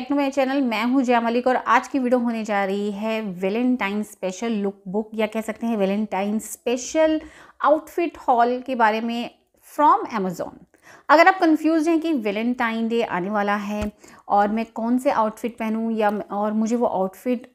back to my channel मैं हूं जया मलिक और आज की वीडियो होने जा रही है वेलेंटाइन स्पेशल लुक बुक या कह सकते हैं वेलेंटाइन स्पेशल आउटफिट हॉल के बारे में फ्रॉम अमेज़ोन अगर आप कंफ्यूज हैं कि वेलेंटाइन डे आने वाला है और मैं कौन से आउटफिट पहनूं या और मुझे वो आउटफिट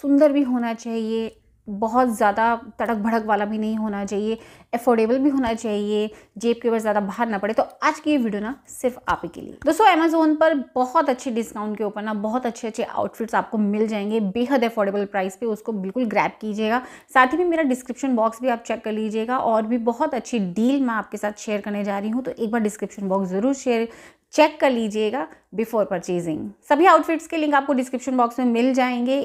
सुंदर भी होना चाहिए बहुत ज़्यादा तड़क भड़क वाला भी नहीं होना चाहिए एफोर्डेबल भी होना चाहिए जेब के ऊपर ज़्यादा बाहर ना पड़े तो आज की ये वीडियो ना सिर्फ आप ही के लिए दोस्तों अमेजोन पर बहुत अच्छे डिस्काउंट के ऊपर ना बहुत अच्छे अच्छे आउटफिट्स आपको मिल जाएंगे बेहद एफोर्डेबल प्राइस पे उसको बिल्कुल ग्रैप कीजिएगा साथ ही में मेरा डिस्क्रिप्शन बॉक्स भी आप चेक कर लीजिएगा और भी बहुत अच्छी डील मैं आपके साथ शेयर करने जा रही हूँ तो एक बार डिस्क्रिप्शन बॉक्स ज़रूर शेयर चेक कर लीजिएगा बिफोर परचेजिंग सभी आउटफिट्स के लिंक आपको डिस्क्रिप्शन बॉक्स में मिल जाएंगे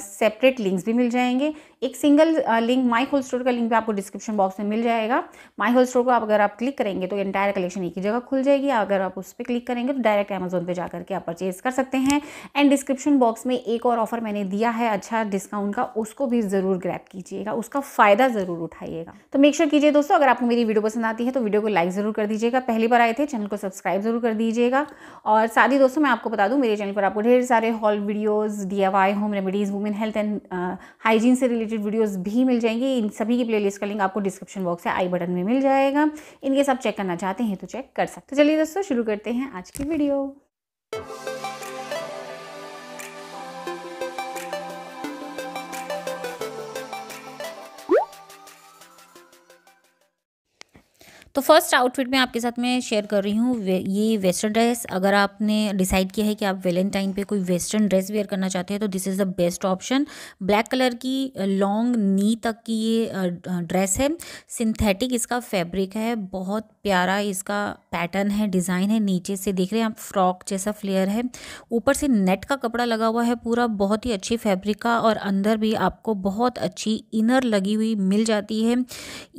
सेपरेट uh, लिंक्स भी मिल जाएंगे एक single link my whole store का लिंक भी आपको डिस्क्रिप्शन बॉक्स में मिल जाएगा माई होल स्टोर को आप अगर आप क्लिक करेंगे तो एंटायर कलेक्शन एक ही जगह खुल जाएगी अगर आप उस पर क्लिक करेंगे तो डायरेक्ट अमेजोन पर जाकर के आप परचेज कर सकते हैं एंड डिस्क्रिप्शन बॉक्स में एक और ऑफर मैंने दिया है अच्छा डिस्काउंट का उसको भी ज़रूर ग्रैप कीजिएगा उसका फ़ायदा ज़रूर उठाइएगा तो मेक श्योर कीजिए दोस्तों अगर आपको मेरी वीडियो पसंद आती है तो वीडियो को लाइक ज़रूर कर दीजिएगा पहली बार आए थे चैनल को सब्सक्राइब ज़रूर कर दीजिएगा और साथ साथ ही दोस्तों मैं आपको बता दूं मेरे चैनल पर आपको ढेर सारे haul videos the home remedies women health and hygiene से रिलेटेड वीडियोस भी मिल जाएंगे इन सभी की प्लेलिस्ट का लिंक आपको डिस्क्रिप्शन बॉक्स से आई बटन में मिल जाएगा इनके आप चेक करना चाहते हैं तो चेक कर सकते तो चलिए दोस्तों शुरू करते हैं आज की वीडियो तो फर्स्ट आउटफिट में आपके साथ में शेयर कर रही हूँ ये वेस्टर्न ड्रेस अगर आपने डिसाइड किया है कि आप वेलेंटाइन पे कोई वेस्टर्न ड्रेस वेयर करना चाहते हैं तो this is the best option black colour की लॉन्ग नी तक की ये ड्रेस है सिंथेटिक इसका फैब्रिक है बहुत प्यारा इसका पैटर्न है डिज़ाइन है नीचे से देख रहे हैं आप फ्रॉक जैसा फ्लेयर है ऊपर से नेट का कपड़ा लगा हुआ है पूरा बहुत ही अच्छी फैब्रिक का और अंदर भी आपको बहुत अच्छी इनर लगी हुई मिल जाती है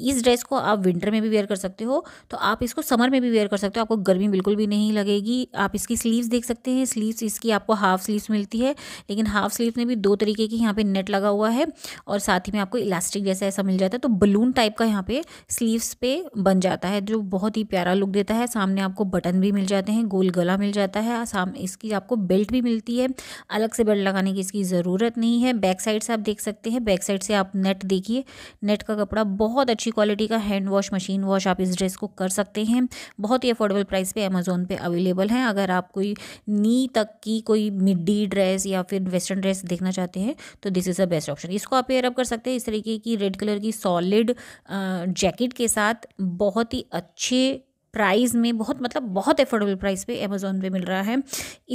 इस ड्रेस को आप विंटर में भी वेयर कर सकते हो हो तो आप इसको समर में भी वेयर कर सकते हो आपको गर्मी बिल्कुल भी नहीं लगेगी आप इसकी स्लीव्स देख सकते हैं स्लीव्स इसकी आपको हाफ स्लीव्स मिलती है लेकिन हाफ स्लीव्स में भी दो तरीके की यहाँ पे नेट लगा हुआ है और साथ ही में आपको इलास्टिक जैसा ऐसा मिल जाता है तो बलून टाइप का यहाँ पे स्लीव्स पे बन जाता है जो बहुत ही प्यारा लुक देता है सामने आपको बटन भी मिल जाते हैं गोल गला मिल जाता है इसकी आपको बेल्ट भी मिलती है अलग से बेल्ट लगाने की इसकी ज़रूरत नहीं है बैक साइड से आप देख सकते हैं बैक साइड से आप नेट देखिए नेट का कपड़ा बहुत अच्छी क्वालिटी का हैंड वॉश मशीन वॉश आप इस ड्रेस को कर सकते हैं बहुत ही अफोर्डेबल प्राइस पे अमेज़ोन पे अवेलेबल हैं अगर आप कोई नी तक की कोई मिडी ड्रेस या फिर वेस्टर्न ड्रेस देखना चाहते हैं तो this is a best option इसको आप पेयर अप कर सकते हैं इस तरीके की रेड कलर की सॉलिड जैकेट के साथ बहुत ही अच्छे प्राइस में बहुत मतलब बहुत एफोर्डेबल प्राइस पे अमेज़ोन पे मिल रहा है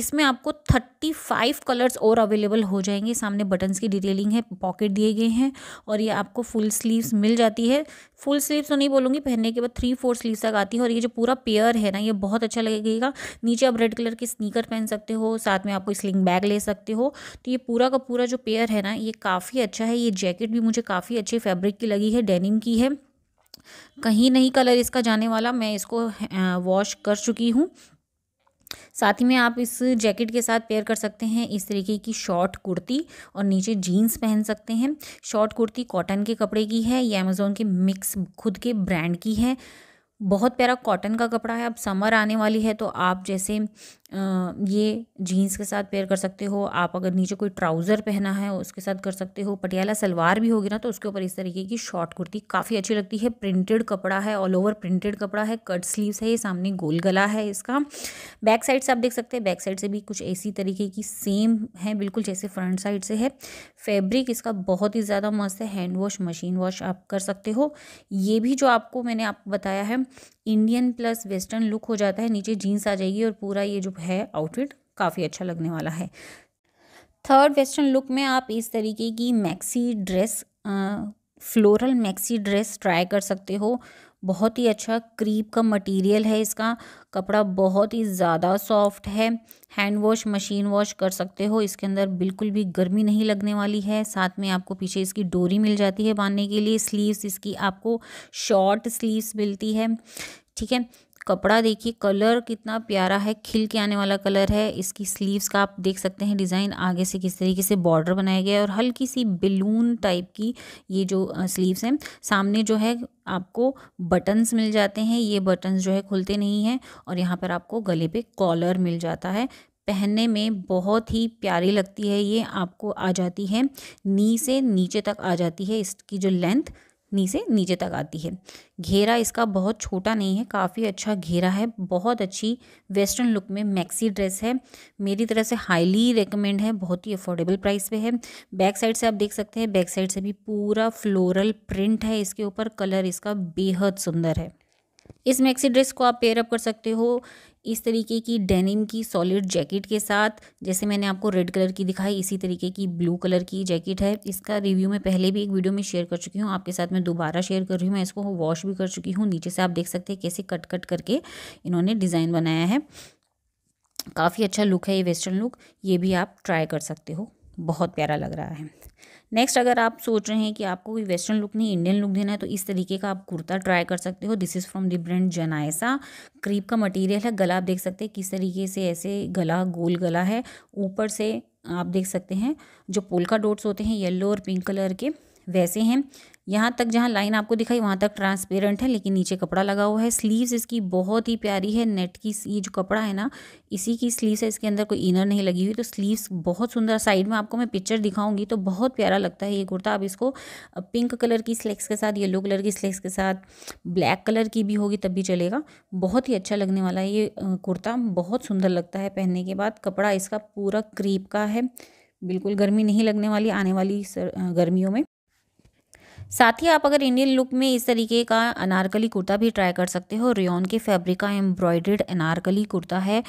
इसमें आपको थर्टी फाइव कलर्स और अवेलेबल हो जाएंगे सामने बटन्स की डिटेलिंग है पॉकेट दिए गए हैं और ये आपको फुल स्लीव्स मिल जाती है फुल स्लीव्स तो नहीं बोलूँगी पहनने के बाद थ्री फोर स्लीव्स तक आती है और ये जो पूरा पेयर है ना ये बहुत अच्छा लगेगा नीचे आप रेड कलर के स्नीकर पहन सकते हो साथ में आपको स्लिंग बैग ले सकते हो तो ये पूरा का पूरा जो पेयर है ना ये काफ़ी अच्छा है ये जैकेट भी मुझे काफ़ी अच्छे फैब्रिक की लगी है डेनिम की है कहीं नहीं कलर इसका जाने वाला मैं इसको वॉश कर चुकी हूँ साथ ही में आप इस जैकेट के साथ पेयर कर सकते हैं इस तरीके की शॉर्ट कुर्ती और नीचे जीन्स पहन सकते हैं शॉर्ट कुर्ती कॉटन के कपड़े की है ये अमेज़ोन के मिक्स खुद के ब्रांड की है बहुत प्यारा कॉटन का कपड़ा है अब समर आने वाली है तो आप जैसे ये जीन्स के साथ पेयर कर सकते हो आप अगर नीचे कोई ट्राउज़र पहना है उसके साथ कर सकते हो पटियाला सलवार भी होगी ना तो उसके ऊपर इस तरीके की शॉर्ट कुर्ती काफ़ी अच्छी लगती है प्रिंटेड कपड़ा है ऑल ओवर प्रिंटेड कपड़ा है कट स्लीव्स है ये सामने गोल गला है इसका बैक साइड से आप देख सकते हैं बैक साइड से भी कुछ ऐसी तरीके की सेम है बिल्कुल जैसे फ्रंट साइड से है फेब्रिक इसका बहुत ही ज़्यादा मस्त है हैंड वॉश मशीन वॉश आप कर सकते हो ये भी जो आपको मैंने आप बताया है इंडियन प्लस वेस्टर्न लुक हो जाता है नीचे जीन्स आ जाएगी और पूरा ये जो है आउटफिट काफ़ी अच्छा लगने वाला है थर्ड वेस्टर्न लुक में आप इस तरीके की मैक्सी ड्रेस आ, फ्लोरल मैक्सी ड्रेस ट्राई कर सकते हो बहुत ही अच्छा क्रीप का मटेरियल है इसका कपड़ा बहुत ही ज़्यादा सॉफ्ट है हैंड वॉश मशीन वॉश कर सकते हो इसके अंदर बिल्कुल भी गर्मी नहीं लगने वाली है साथ में आपको पीछे इसकी डोरी मिल जाती है बांधने के लिए स्लीव्स इसकी आपको शॉर्ट स्लीव्स मिलती है ठीक है कपड़ा देखिए कलर कितना प्यारा है खिल के आने वाला कलर है इसकी स्लीव्स का आप देख सकते हैं डिज़ाइन आगे से किस तरीके से बॉर्डर बनाया गया है और हल्की सी बिलून टाइप की ये जो स्लीव्स हैं सामने जो है आपको बटन्स मिल जाते हैं ये बटन्स जो है खुलते नहीं हैं और यहाँ पर आपको गले पर कॉलर मिल जाता है पहनने में बहुत ही प्यारी लगती है ये आपको आ जाती है नी से नीचे तक आ जाती है इसकी जो लेंथ नीचे नीचे तक आती है घेरा इसका बहुत छोटा नहीं है काफ़ी अच्छा घेरा है बहुत अच्छी वेस्टर्न लुक में मैक्सी ड्रेस है मेरी तरह से हाईली रिकमेंड है बहुत ही अफोर्डेबल प्राइस पे है बैक साइड से आप देख सकते हैं बैक साइड से भी पूरा फ्लोरल प्रिंट है इसके ऊपर कलर इसका बेहद सुंदर है इस मैक्सी ड्रेस को आप पेयर अप कर सकते हो इस तरीके की डेनिम की सॉलिड जैकेट के साथ जैसे मैंने आपको रेड कलर की दिखाई इसी तरीके की ब्लू कलर की जैकेट है इसका रिव्यू मैं पहले भी एक वीडियो में शेयर कर चुकी हूँ आपके साथ मैं दोबारा शेयर कर रही हूँ मैं इसको वॉश भी कर चुकी हूँ नीचे से आप देख सकते हैं कैसे कट कट करके इन्होंने डिज़ाइन बनाया है काफ़ी अच्छा लुक है ये वेस्टर्न लुक ये भी आप ट्राई कर सकते हो बहुत प्यारा लग रहा है नेक्स्ट अगर आप सोच रहे हैं कि आपको कोई वेस्टर्न लुक नहीं इंडियन लुक देना है तो इस तरीके का आप कुर्ता ट्राई कर सकते हो this is from the brand Janasya crepe का मटेरियल है गला आप देख सकते हैं किस तरीके से ऐसे गला गोल गला है ऊपर से आप देख सकते हैं जो पोलका डोट्स होते हैं येलो और पिंक कलर के वैसे हैं यहाँ तक जहाँ लाइन आपको दिखाई वहाँ तक ट्रांसपेरेंट है लेकिन नीचे कपड़ा लगा हुआ है स्लीव्स इसकी बहुत ही प्यारी है नेट की ये जो कपड़ा है ना इसी की स्लीव्स है इसके अंदर कोई इनर नहीं लगी हुई तो स्लीव्स बहुत सुंदर साइड में आपको मैं पिक्चर दिखाऊंगी तो बहुत प्यारा लगता है ये कुर्ता आप इसको पिंक कलर की स्लेक्स के साथ येलो कलर की स्लेक्स के साथ ब्लैक कलर की भी होगी तब भी चलेगा बहुत ही अच्छा लगने वाला है ये कुर्ता बहुत सुंदर लगता है पहनने के बाद कपड़ा इसका पूरा क्रीप का है बिल्कुल गर्मी नहीं लगने वाली आने वाली गर्मियों में साथ ही आप अगर इंडियन लुक में इस तरीके का अनारकली कुर्ता भी ट्राई कर सकते हो रेन के फैब्रिक का एम्ब्रॉयड्रेड अनारकली कुर्ता है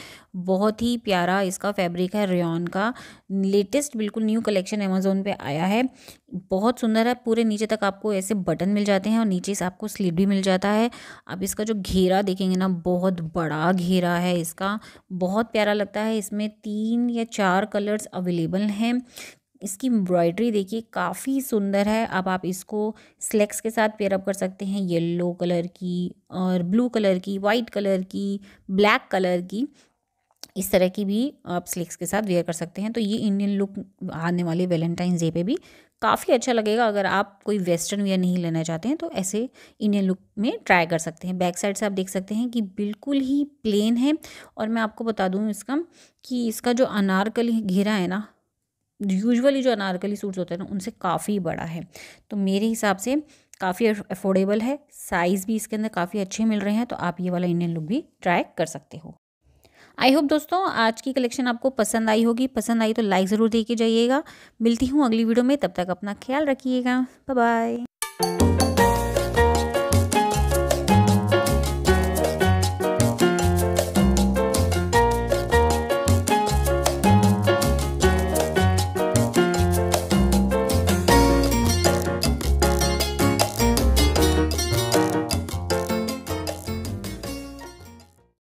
बहुत ही प्यारा इसका फैब्रिक है रेन का लेटेस्ट बिल्कुल न्यू कलेक्शन अमेजोन पे आया है बहुत सुंदर है पूरे नीचे तक आपको ऐसे बटन मिल जाते हैं और नीचे से आपको स्लीव भी मिल जाता है आप इसका जो घेरा देखेंगे ना बहुत बड़ा घेरा है इसका बहुत प्यारा लगता है इसमें तीन या चार कलर्स अवेलेबल हैं इसकी एम्ब्रॉयडरी देखिए काफ़ी सुंदर है अब आप इसको स्लेक्स के साथ पेयरअप कर सकते हैं येलो कलर की और ब्लू कलर की वाइट कलर की ब्लैक कलर की इस तरह की भी आप स्लेक्स के साथ वेयर कर सकते हैं तो ये इंडियन लुक आने वाले वैलेंटाइन डे पे भी काफ़ी अच्छा लगेगा अगर आप कोई वेस्टर्न वेयर नहीं लेना चाहते हैं तो ऐसे इंडियन लुक में ट्राई कर सकते हैं बैक साइड से आप देख सकते हैं कि बिल्कुल ही प्लेन है और मैं आपको बता दूँ इसका कि इसका जो अनारकली घेरा है ना यूजुअली जो अनारकली सूट्स होते हैं ना उनसे काफ़ी बड़ा है तो मेरे हिसाब से काफ़ी अफोर्डेबल है साइज़ भी इसके अंदर काफ़ी अच्छे मिल रहे हैं तो आप ये वाला इंडियन लुक भी ट्राई कर सकते हो आई होप दोस्तों आज की कलेक्शन आपको पसंद आई होगी पसंद आई तो लाइक ज़रूर दे के जाइएगा मिलती हूँ अगली वीडियो में तब तक अपना ख्याल रखिएगा बाय